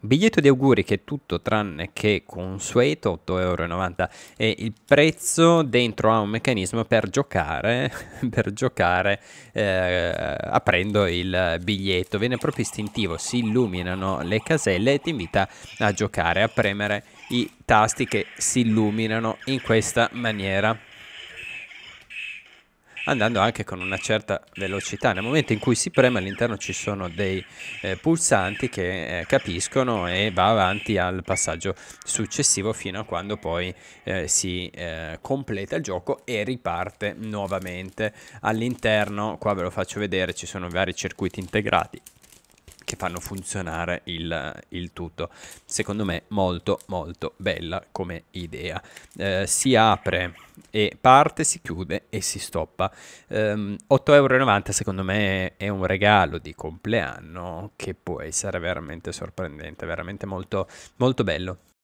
Biglietto di auguri che è tutto tranne che consueto, 8,90 euro, e il prezzo dentro ha un meccanismo per giocare, per giocare eh, aprendo il biglietto, viene proprio istintivo, si illuminano le caselle e ti invita a giocare, a premere i tasti che si illuminano in questa maniera andando anche con una certa velocità. Nel momento in cui si preme all'interno ci sono dei eh, pulsanti che eh, capiscono e va avanti al passaggio successivo fino a quando poi eh, si eh, completa il gioco e riparte nuovamente. All'interno, qua ve lo faccio vedere, ci sono vari circuiti integrati che fanno funzionare il, il, tutto. Secondo me molto molto bella come idea. Eh, si apre e parte, si chiude e si stoppa. Um, ehm, 8,90 euro secondo me è un regalo di compleanno che può essere veramente sorprendente, veramente molto, molto bello.